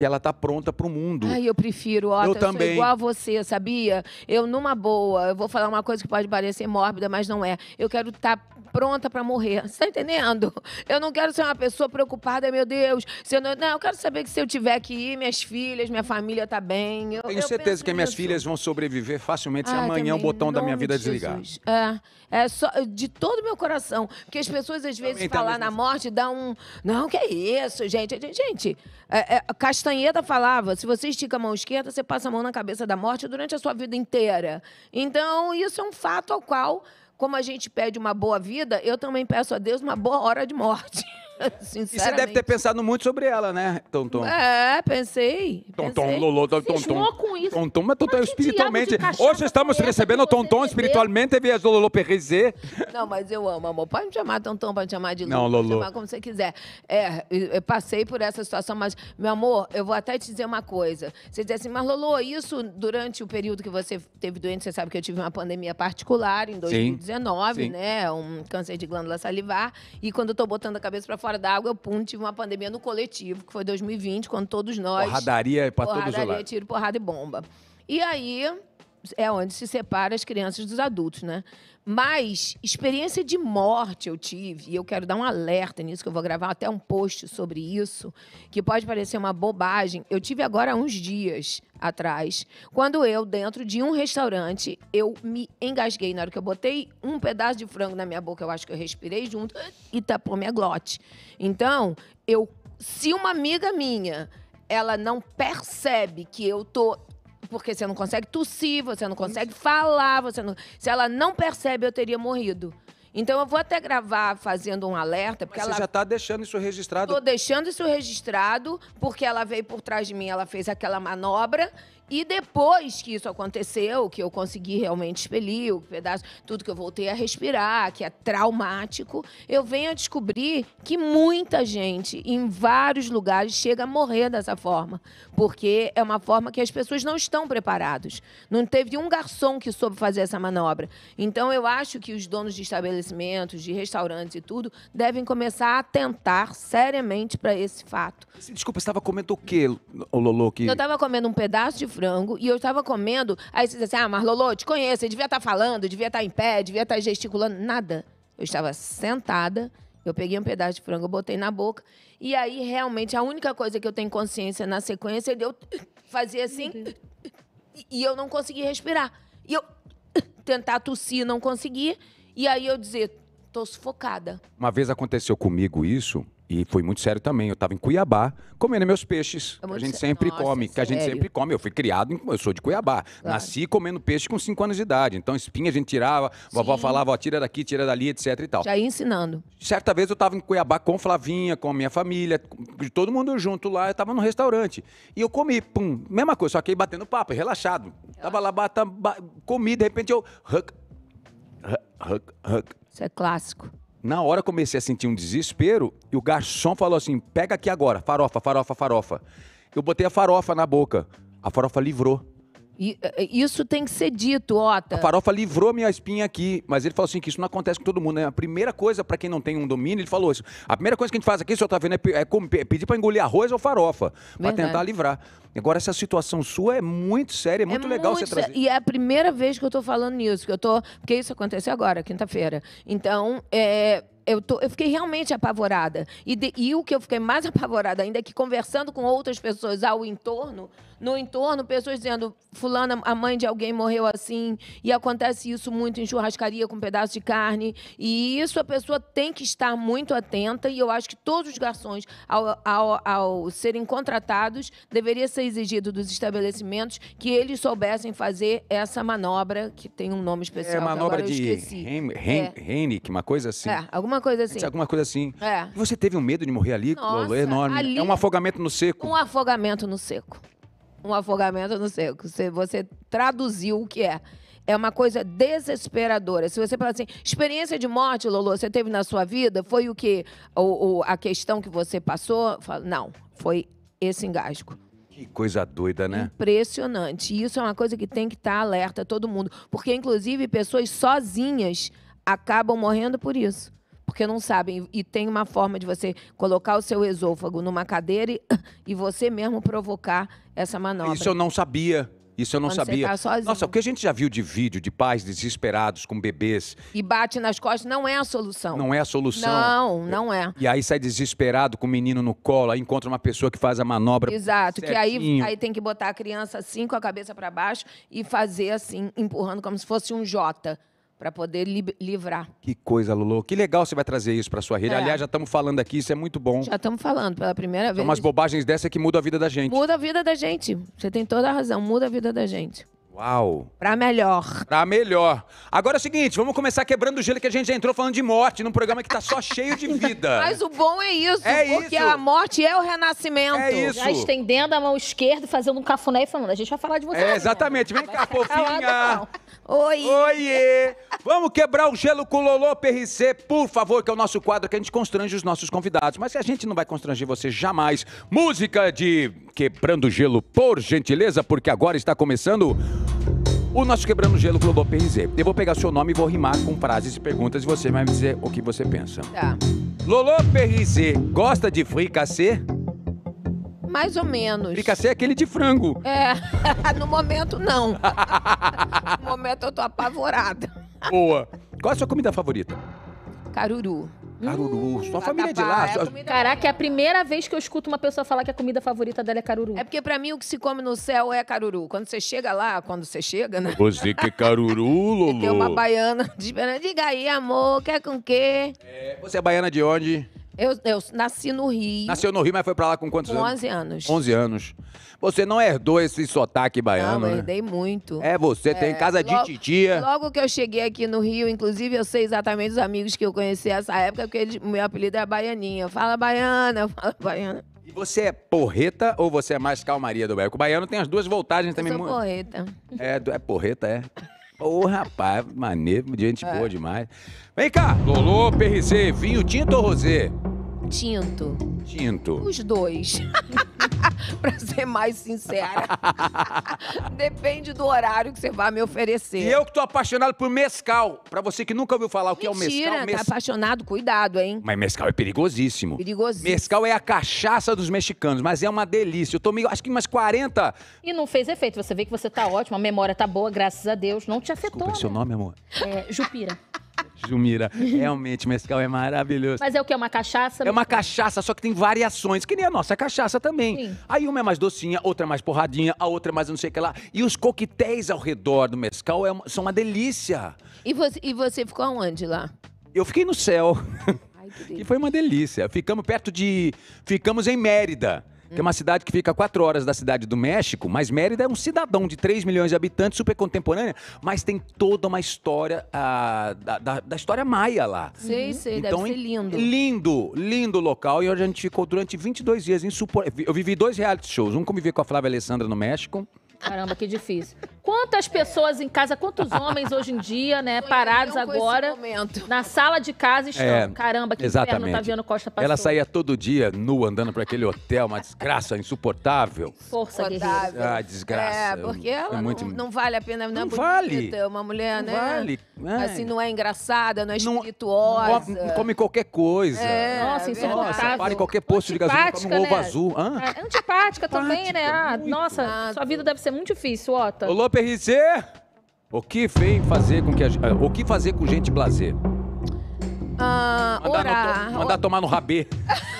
E ela tá pronta para o mundo. Ai, eu prefiro, ó, eu, eu também. sou igual a você, sabia? Eu, numa boa, eu vou falar uma coisa que pode parecer mórbida, mas não é. Eu quero estar tá pronta para morrer. Você tá entendendo? Eu não quero ser uma pessoa preocupada, meu Deus. Se eu não... não, eu quero saber que se eu tiver que ir, minhas filhas, minha família tá bem. Eu, Tenho eu certeza que minhas filhas vão sobreviver facilmente se ah, amanhã o botão da minha vida de desligar. É, é só de todo o meu coração. Porque as pessoas às vezes então, falar na assim. morte dá um. Não, que é isso, gente. Gente, é, é, falava: se você estica a mão esquerda, você passa a mão na cabeça da morte durante a sua vida inteira. Então, isso é um fato ao qual como a gente pede uma boa vida, eu também peço a Deus uma boa hora de morte. Sinceramente. E você deve ter pensado muito sobre ela, né, Tonton? É, pensei. Tonton, Lolo, Tonton. com isso. Tonton, mas Tonton espiritualmente. Hoje estamos recebendo o Tonton espiritualmente via Lolo PRZ. Não, mas eu amo, amor. Pode me chamar Tonton, pode me chamar de Lolo. Não, Lolo. Pode chamar como você quiser. É, eu passei por essa situação, mas, meu amor, eu vou até te dizer uma coisa. Você diz assim, mas Lolo, isso durante o período que você teve doente, você sabe que eu tive uma pandemia particular em 2019, sim, sim. né? Um câncer de glândula salivar. E quando eu tô botando a cabeça pra fora, fora da água, eu pum, tive uma pandemia no coletivo, que foi 2020, quando todos nós. Porradaria para todos os lados. Porradaria, tiro, porrada e bomba. E aí, é onde se separa as crianças dos adultos, né? Mas experiência de morte eu tive, e eu quero dar um alerta nisso, que eu vou gravar até um post sobre isso, que pode parecer uma bobagem. Eu tive agora uns dias atrás, quando eu, dentro de um restaurante, eu me engasguei. Na hora que eu botei um pedaço de frango na minha boca, eu acho que eu respirei junto e tapou minha glote. Então, eu, se uma amiga minha ela não percebe que eu tô porque você não consegue tossir, você não consegue falar, você não... Se ela não percebe, eu teria morrido. Então eu vou até gravar fazendo um alerta. Porque Mas ela... já está deixando isso registrado? Estou deixando isso registrado, porque ela veio por trás de mim, ela fez aquela manobra. E depois que isso aconteceu, que eu consegui realmente expelir o pedaço, tudo que eu voltei a respirar, que é traumático, eu venho a descobrir que muita gente, em vários lugares, chega a morrer dessa forma. Porque é uma forma que as pessoas não estão preparadas. Não teve um garçom que soube fazer essa manobra. Então eu acho que os donos de estabelecimentos estabelecimentos, de restaurantes e tudo, devem começar a atentar seriamente para esse fato. Desculpa, você estava comendo o quê, Lolô? Que... Eu estava comendo um pedaço de frango e eu estava comendo. Aí você diz assim: ah, mas Lolô, te conheço, você devia estar tá falando, devia estar tá em pé, devia estar tá gesticulando. Nada. Eu estava sentada. Eu peguei um pedaço de frango, botei na boca. E aí, realmente, a única coisa que eu tenho consciência na sequência é eu fazer assim e eu não consegui respirar. E eu tentar tossir, não conseguia e aí eu dizer, tô sufocada. Uma vez aconteceu comigo isso, e foi muito sério também. Eu estava em Cuiabá comendo meus peixes. É que a gente sério. sempre Nossa, come, que a gente sempre come. Eu fui criado, em, eu sou de Cuiabá. Claro. Nasci comendo peixe com 5 anos de idade. Então, espinha a gente tirava, Sim. vovó falava, ó, tira daqui, tira dali, etc e tal. Já ia ensinando. Certa vez eu estava em Cuiabá com Flavinha, com a minha família, todo mundo junto lá. Eu estava no restaurante. E eu comi, pum, mesma coisa, só que aí batendo papo, relaxado. Tava lá, bata, ba, comi, de repente eu huck, Huck, huck. Isso é clássico. Na hora comecei a sentir um desespero e o garçom falou assim: pega aqui agora, farofa, farofa, farofa. Eu botei a farofa na boca. A farofa livrou. Eh, eh, isso tem que ser dito, Ota. A farofa livrou minha espinha aqui, mas ele falou assim que isso não acontece com todo mundo, né? A primeira coisa, para quem não tem um domínio, ele falou isso. A primeira coisa que a gente faz aqui, senhor tá vendo, né, é, é, é pedir para engolir arroz ou farofa, para tentar livrar. Agora, essa situação sua é muito séria, é, é muito é legal muito você trazer. E é a primeira vez que eu estou falando nisso, que eu tô. Porque isso aconteceu agora, quinta-feira. Então, é eu, tô, eu fiquei realmente apavorada. E, de, e o que eu fiquei mais apavorada ainda é que conversando com outras pessoas ao entorno, no entorno, pessoas dizendo: Fulana, a mãe de alguém morreu assim, e acontece isso muito em churrascaria com um pedaço de carne. E isso a pessoa tem que estar muito atenta, e eu acho que todos os garçons, ao, ao, ao serem contratados, deveria ser exigido dos estabelecimentos que eles soubessem fazer essa manobra, que tem um nome especial. É manobra de Hen é. Henrique, uma coisa assim. É, alguma alguma coisa assim. Alguma coisa assim. É. Você teve um medo de morrer ali? Nossa, enorme. Ali... É um afogamento no seco. Um afogamento no seco. Um afogamento no seco. Você, você traduziu o que é. É uma coisa desesperadora. Se você falar assim, experiência de morte, Lolo, você teve na sua vida? Foi o que? O, o a questão que você passou? Não, foi esse engasgo. Que coisa doida, né? Impressionante. Isso é uma coisa que tem que estar tá alerta todo mundo. Porque, inclusive, pessoas sozinhas acabam morrendo por isso porque não sabem. E tem uma forma de você colocar o seu esôfago numa cadeira e, e você mesmo provocar essa manobra. Isso eu não sabia. Isso eu não Quando sabia. Tá Nossa, o que a gente já viu de vídeo de pais desesperados com bebês. E bate nas costas, não é a solução. Não é a solução. Não, não é. E aí sai desesperado com o menino no colo, aí encontra uma pessoa que faz a manobra. Exato, certinho. que aí, aí tem que botar a criança assim, com a cabeça para baixo, e fazer assim, empurrando como se fosse um Jota para poder li livrar. Que coisa, Lulu. Que legal você vai trazer isso para sua rede. É. Aliás, já estamos falando aqui, isso é muito bom. Já estamos falando pela primeira então, vez. São umas bobagens dessa é que muda a vida da gente. Muda a vida da gente. Você tem toda a razão, muda a vida da gente. Uau! Pra melhor. Pra melhor. Agora é o seguinte, vamos começar quebrando o gelo que a gente já entrou falando de morte num programa que tá só cheio de vida. Mas o bom é isso, é porque isso. a morte é o renascimento. É isso. Já estendendo a mão esquerda, fazendo um cafuné e falando, a gente vai falar de você. É, exatamente. Né? Vem cá, fofinha. Oi! Oiê! Vamos quebrar o gelo com o Lolo PRC, por favor, que é o nosso quadro que a gente constrange os nossos convidados. Mas a gente não vai constranger você jamais. Música de Quebrando Gelo, por gentileza, porque agora está começando o nosso Quebrando Gelo com Lolô PRC. Eu vou pegar seu nome e vou rimar com frases e perguntas e você vai me dizer o que você pensa. Tá. Lolo PRC gosta de fricassê? Mais ou menos. Fricassê é aquele de frango. É, no momento não. no momento eu tô apavorada. Boa. Qual é a sua comida favorita? Caruru. Caruru. Hum, Sua família tá é de lá. É sua... Caraca, é a primeira vez que eu escuto uma pessoa falar que a comida favorita dela é caruru. É porque pra mim o que se come no céu é caruru. Quando você chega lá, quando você chega, né? Você que caruru, lulu Tem uma baiana de Diga aí, amor, quer com quê? É, você é baiana de onde? Eu, eu nasci no Rio. Nasceu no Rio, mas foi pra lá com quantos com anos? 11 anos. 11 anos. Você não herdou esse sotaque baiano, Não, eu né? herdei muito. É, você tem é, casa de logo- titia. Logo que eu cheguei aqui no Rio, inclusive, eu sei exatamente os amigos que eu conheci nessa época, porque eles- meu apelido é Baianinha. Fala Baiana, fala Baiana. E você é porreta ou você é mais calmaria do Beco? O Baiano tem as duas voltagens também. Eu sou porreta. É, é porreta, é. Ô, rapaz, maneiro, gente é. boa demais. Vem cá, Lolo, PRC, vinho tinto ou rosé? Tinto. Tinto. Os dois. pra ser mais sincera. Depende do horário que você vai me oferecer. E eu que tô apaixonado por mescal. Pra você que nunca ouviu falar o que é o mescal. Mentira, tá apaixonado, cuidado, hein? Mas mescal é perigosíssimo. Perigosíssimo. Mescal é a cachaça dos mexicanos, mas é uma delícia. Eu tomei, acho que umas 40. E não fez efeito. Você vê que você tá ótimo, a memória tá boa, graças a Deus. Não te afetou. Qual é seu né? nome, amor? É, Jupira. Jumira. Realmente, mescal é maravilhoso. Mas é o que? É uma cachaça? É uma cachaça, só que tem variações, que nem a nossa é cachaça também. Sim. Aí uma é mais docinha, outra é mais porradinha, a outra é mais não sei o que lá. E os coquetéis ao redor do mescal é uma, são uma delícia. E você, e você ficou aonde lá? Eu fiquei no céu. Ai, que, foi uma delícia. Ficamos perto de. Ficamos em Mérida que é uma cidade que fica a quatro horas da cidade do México, mas Mérida é um cidadão de 3 milhões de habitantes, super contemporânea, mas tem toda uma história a, ah, da, da, da, história maia lá. Sei, uhum. sei, então, deve ser lindo. Lindo, lindo local, e hoje a gente ficou durante 22 dias. Insupor... Eu vivi dois reality shows, um convivi com a Flávia Alessandra no México, Caramba, que difícil. Quantas pessoas em casa, quantos homens hoje em dia, né, parados agora na sala de casa estão? É, Caramba, que tá exatamente. inferno Taviano Costa passou. Ela saía todo dia nua andando para aquele hotel, uma desgraça insuportável. Força, desgraça Ah, desgraça. É, porque é ela É muito- não, não vale a pena, né, não, é vale. uma mulher, Não né? vale. É. Assim, não é engraçada, não é Não- espirituosa. Come, qualquer coisa. É, Nossa, é insuportável. Nossa, para em qualquer posto de gasolina, come um ovo né? azul. Hã? Ah, Antipática também, né? Ah, nossa, sua vida deve ser muito difícil, otá Ô, Lopes, PRC? O que vem fazer com que a, eh, o que fazer com gente blazer? Ah, mandar, orar. No, mandar Or... tomar no rabê.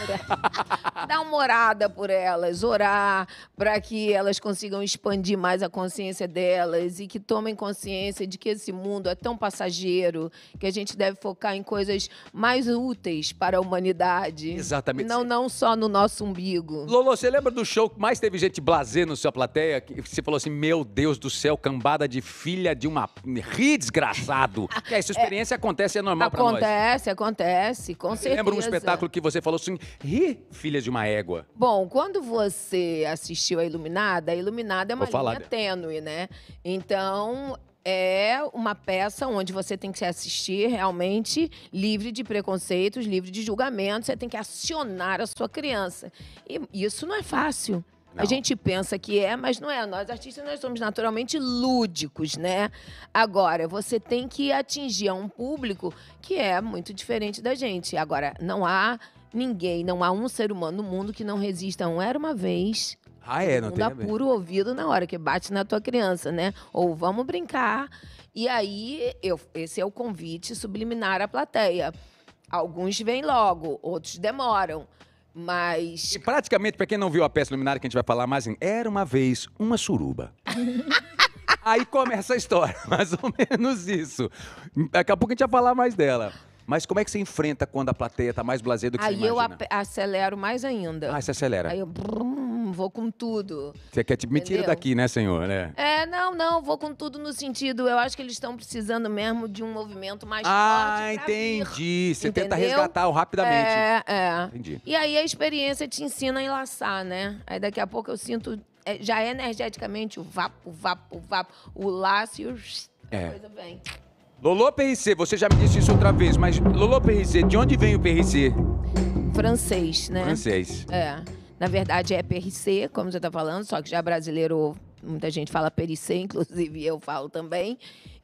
dar uma orada por elas, orar para que elas consigam expandir mais a consciência delas e que tomem consciência de que esse mundo é tão passageiro que a gente deve focar em coisas mais úteis para a humanidade. Exatamente. Não, não só no nosso umbigo. Lolo, você lembra do show que mais teve gente blazer na sua plateia? Que você falou assim: meu Deus do céu, cambada de filha de uma. Ri desgraçado. essa experiência é, acontece, é normal para nós. Acontece, acontece, com certeza. Lembra um espetáculo que você falou assim: Ri, filha de uma égua. Bom, quando você assistiu a Iluminada, a Iluminada é uma falar linha tênue, né? Então, é uma peça onde você tem que se assistir realmente livre de preconceitos, livre de julgamentos. você tem que acionar a sua criança. E isso não é fácil. Não. A gente pensa que é, mas não é. Nós artistas nós somos naturalmente lúdicos, né? Agora, você tem que atingir a um público que é muito diferente da gente. Agora, não há Ninguém, não há um ser humano no mundo que não resista a um era uma vez. Ah, é, não tem. Dá puro ouvido na hora que bate na tua criança, né? Ou vamos brincar. E aí, eu, esse é o convite subliminar à plateia. Alguns vêm logo, outros demoram. Mas. E praticamente, para quem não viu a peça Luminária, que a gente vai falar mais em Era uma vez uma suruba. Aí começa a história, mais ou menos isso. Daqui a pouco a gente vai falar mais dela. Mas como é que você enfrenta quando a plateia está mais blazer do que Aí você imagina? Aí eu acelero mais ainda. Ah, você acelera. Aí eu brum, vou com tudo. Você quer tipo, me tira daqui, né, senhor? É. é, não, não, vou com tudo no sentido, eu acho que eles estão precisando mesmo de um movimento mais ah, forte. Ah, entendi. Vir, você entendeu? tenta resgatar rapidamente. É, é. Entendi. E aí a experiência te ensina a enlaçar, né? Aí daqui a pouco eu sinto é, já energeticamente o vapo, vapo, vapo, o laço e o... É. A coisa vem. Lolo PRC, você já me disse isso outra vez, mas Lolo PRC, de onde vem o PRC? Francês, né? Francês. É. Na verdade é PRC, como você está falando, só que já é brasileiro muita gente fala perissé, inclusive eu falo também.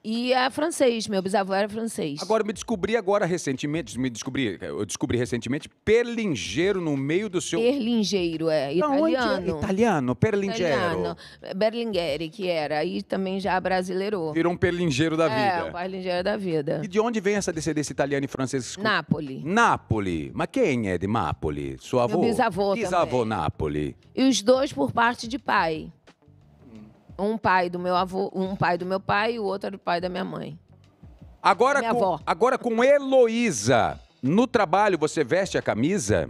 E é francês, meu bisavô era francês. Agora, me descobri agora recentemente, me descobri, eu descobri recentemente, perlingeiro no meio do seu... Perlingeiro, é, italiano. Não, é italiano, perlingeiro. Italiano, Berlingueri, que era, aí também já brasileirou. Virou um perlingeiro da é, vida. É, um perlingeiro da vida. E de onde vem essa descendência italiana e francesa? Nápoles. Nápoles. Mas quem é de Nápoles? Sua avó? Meu bisavô Bisavô Nápoles. E os dois por parte de pai. Um pai do meu avô, um pai do meu pai e o outro era o pai da minha mãe. Agora minha com, avó. agora com Heloísa. No trabalho você veste a camisa?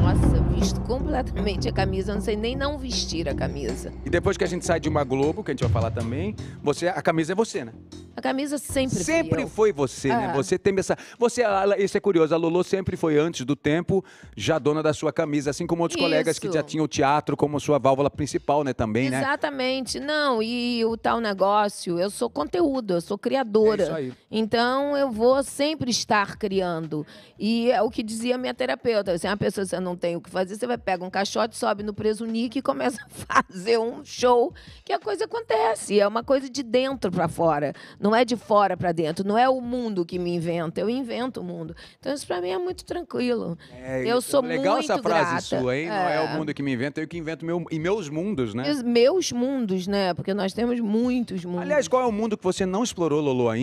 Nossa, eu visto completamente a camisa, eu não sei nem não vestir a camisa. E depois que a gente sai de uma Globo, que a gente vai falar também, você a camisa é você, né? A camisa sempre Sempre foi, foi você, ah. né? É. Você tem essa. Você, ah, isso é curioso, a Lolo sempre foi antes do tempo já dona da sua camisa, assim como outros isso. colegas que já tinham o teatro como sua válvula principal, né? Também, Exatamente. né? Exatamente. Não, e o tal negócio, eu sou conteúdo, eu sou criadora. É isso aí. Então eu vou sempre estar criando. E é o que dizia minha terapeuta. Se assim, uma ah, pessoa você não tem o que fazer, você vai pegar um caixote, sobe no preso nick e começa a fazer um show, que a coisa acontece. É uma coisa de dentro para fora. Não é de fora para dentro, não é o mundo que me inventa, eu invento o mundo. Então isso para mim é muito tranquilo. É, eu sou legal muito essa frase grata. sua, hein? É. Não é o é. mundo que me inventa, eu que invento meu, e meus mundos, né? Meus mundos, né? Porque nós temos muitos mundos. Aliás, qual é o mundo que você não explorou, Lolo, ainda?